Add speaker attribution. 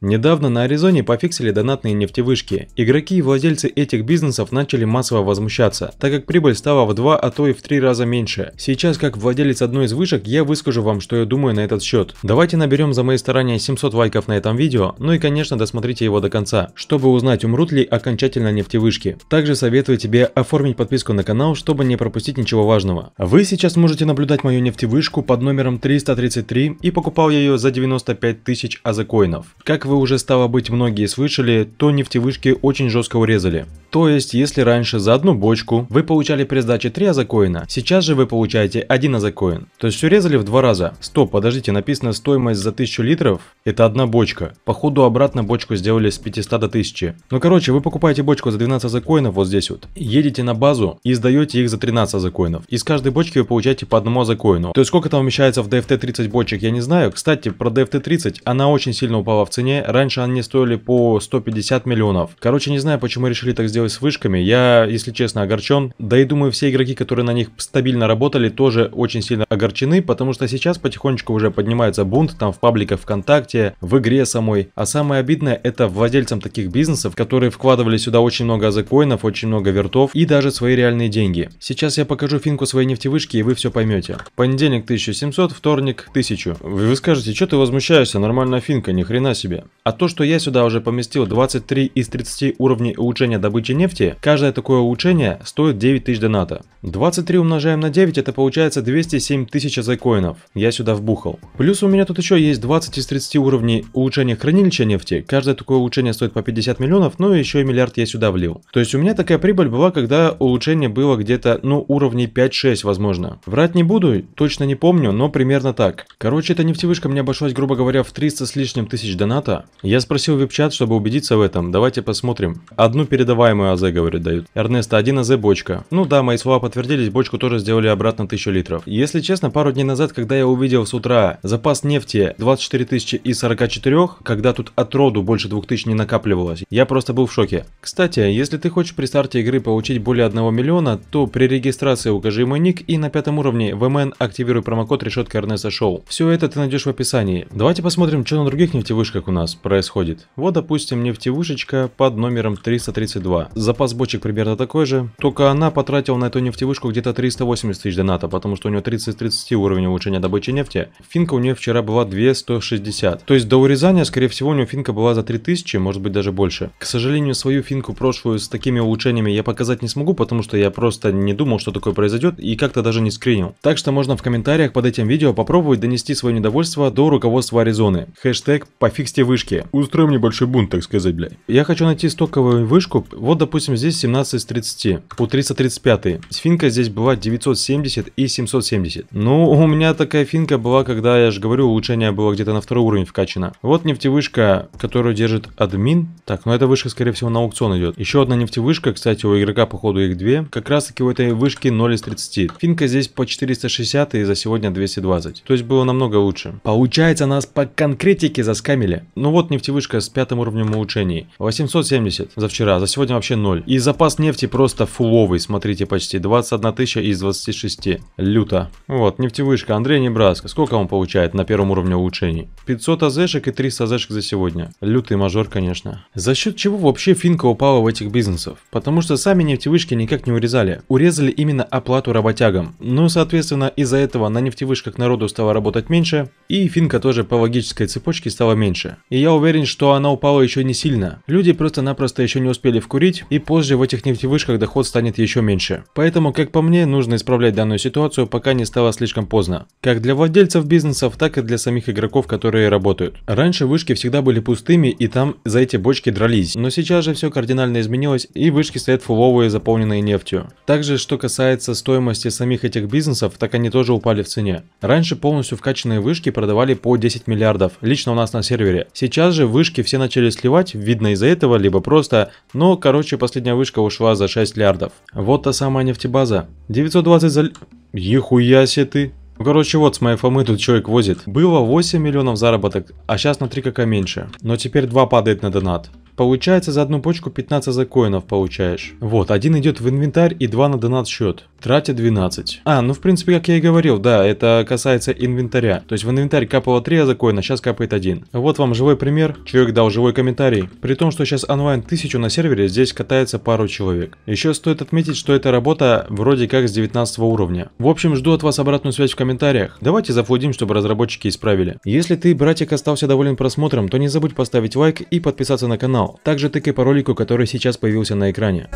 Speaker 1: Недавно на Аризоне пофиксили донатные нефтевышки. Игроки и владельцы этих бизнесов начали массово возмущаться, так как прибыль стала в два, а то и в три раза меньше. Сейчас, как владелец одной из вышек, я выскажу вам, что я думаю на этот счет. Давайте наберем за мои старания 700 лайков на этом видео, ну и конечно досмотрите его до конца, чтобы узнать, умрут ли окончательно нефтевышки. Также советую тебе оформить подписку на канал, чтобы не пропустить ничего важного. Вы сейчас можете наблюдать мою нефтевышку под номером 333 и покупал я ее за 95 тысяч азакоинов. Как вы уже стало быть многие слышали, то нефтевышки очень жестко урезали. То есть, если раньше за одну бочку вы получали при сдаче 3 азакоина, сейчас же вы получаете 1 азакоин. То есть, урезали в два раза. Стоп, подождите, написано стоимость за 1000 литров? Это одна бочка. Походу, обратно бочку сделали с 500 до 1000. Ну, короче, вы покупаете бочку за 12 азакоинов вот здесь вот. Едете на базу и сдаете их за 13 азакоинов. Из каждой бочки вы получаете по одному азакоину. То есть, сколько там вмещается в DFT 30 бочек, я не знаю. Кстати, про DFT 30, она очень сильно упала в цене Раньше они стоили по 150 миллионов. Короче, не знаю, почему решили так сделать с вышками. Я, если честно, огорчен. Да и думаю, все игроки, которые на них стабильно работали, тоже очень сильно огорчены, потому что сейчас потихонечку уже поднимается бунт там в пабликах ВКонтакте, в игре самой. А самое обидное, это владельцам таких бизнесов, которые вкладывали сюда очень много азекоинов, очень много вертов и даже свои реальные деньги. Сейчас я покажу финку своей нефтевышки и вы все поймете. Понедельник 1700, вторник 1000. Вы скажете, что ты возмущаешься, нормальная финка, ни хрена себе. А то, что я сюда уже поместил 23 из 30 уровней улучшения добычи нефти, каждое такое улучшение стоит 9000 доната. 23 умножаем на 9, это получается 207 тысяч азайкоинов. Я сюда вбухал. Плюс у меня тут еще есть 20 из 30 уровней улучшения хранилища нефти. Каждое такое улучшение стоит по 50 миллионов, но ну еще и миллиард я сюда влил. То есть у меня такая прибыль была, когда улучшение было где-то, ну, уровней 5-6, возможно. Врать не буду, точно не помню, но примерно так. Короче, эта нефтевышка мне обошлась, грубо говоря, в 300 с лишним тысяч доната, я спросил випчат, чтобы убедиться в этом. Давайте посмотрим. Одну передаваемую АЗ, говорю, дают. Эрнеста, один АЗ бочка. Ну да, мои слова подтвердились, бочку тоже сделали обратно 1000 литров. Если честно, пару дней назад, когда я увидел с утра запас нефти 24 тысячи и 44, когда тут от роду больше 2000 не накапливалось, я просто был в шоке. Кстати, если ты хочешь при старте игры получить более 1 миллиона, то при регистрации укажи мой ник и на пятом уровне ВМН активируй промокод решетка Эрнеста Шоу. Все это ты найдешь в описании. Давайте посмотрим, что на других нефтевышках у нас нас происходит? Вот, допустим, нефтевышечка под номером 332. Запас бочек примерно такой же, только она потратила на эту нефтевышку где-то 380 тысяч доната, потому что у нее 30-30 уровень улучшения добычи нефти. Финка у нее вчера была 2160. То есть до урезания, скорее всего, у нее финка была за 3000, может быть даже больше. К сожалению, свою финку прошлую с такими улучшениями я показать не смогу, потому что я просто не думал, что такое произойдет и как-то даже не скринил. Так что можно в комментариях под этим видео попробовать донести свое недовольство до руководства Аризоны. Хэштег «Пофиксьте вышки. Устроим небольшой бунт, так сказать, блядь. Я хочу найти стоковую вышку. Вот, допустим, здесь 17 из 30 по 335. Финка здесь была 970 и 770. Ну, у меня такая финка была, когда, я же говорю, улучшение было где-то на второй уровень вкачано. Вот нефтевышка, которую держит админ. Так, ну эта вышка, скорее всего, на аукцион идет. Еще одна нефтевышка, кстати, у игрока, походу, их две. Как раз таки у этой вышки 0 из 30. Финка здесь по 460 и за сегодня 220. То есть было намного лучше. Получается, нас по конкретике заскамили. Ну вот нефтевышка с пятым уровнем улучшений. 870 за вчера, за сегодня вообще 0. И запас нефти просто фуловый, смотрите, почти 21 тысяча из 26. Люто. Вот, нефтевышка Андрей Небраско. Сколько он получает на первом уровне улучшений? 500 азешек и 300 азешек за сегодня. Лютый мажор, конечно. За счет чего вообще финка упала в этих бизнесов? Потому что сами нефтевышки никак не урезали. Урезали именно оплату работягам. Ну, соответственно, из-за этого на нефтевышках народу стало работать меньше, и финка тоже по логической цепочке стала меньше. И я уверен, что она упала еще не сильно. Люди просто-напросто еще не успели вкурить, и позже в этих нефтевышках доход станет еще меньше. Поэтому, как по мне, нужно исправлять данную ситуацию, пока не стало слишком поздно. Как для владельцев бизнесов, так и для самих игроков, которые работают. Раньше вышки всегда были пустыми, и там за эти бочки дрались. Но сейчас же все кардинально изменилось, и вышки стоят фуловые, заполненные нефтью. Также, что касается стоимости самих этих бизнесов, так они тоже упали в цене. Раньше полностью вкачанные вышки продавали по 10 миллиардов, лично у нас на сервере. Сейчас же вышки все начали сливать, видно из-за этого, либо просто, но, короче, последняя вышка ушла за 6 лярдов. Вот та самая нефтебаза. 920 за... Ехуя себе ты! Ну, короче, вот с моей Фомы тут человек возит. Было 8 миллионов заработок, а сейчас на 3 как меньше. Но теперь 2 падает на донат. Получается, за одну почку 15 закоинов получаешь. Вот, один идет в инвентарь и два на донат-счет. Тратя 12. А, ну в принципе, как я и говорил, да, это касается инвентаря. То есть в инвентарь капало 3 закоина, сейчас капает 1. Вот вам живой пример. Человек дал живой комментарий. При том, что сейчас онлайн 1000 на сервере, здесь катается пару человек. Еще стоит отметить, что эта работа вроде как с 19 уровня. В общем, жду от вас обратную связь в комментариях. Давайте зафлудим, чтобы разработчики исправили. Если ты, братик, остался доволен просмотром, то не забудь поставить лайк и подписаться на канал. Также тыкай по ролику, который сейчас появился на экране.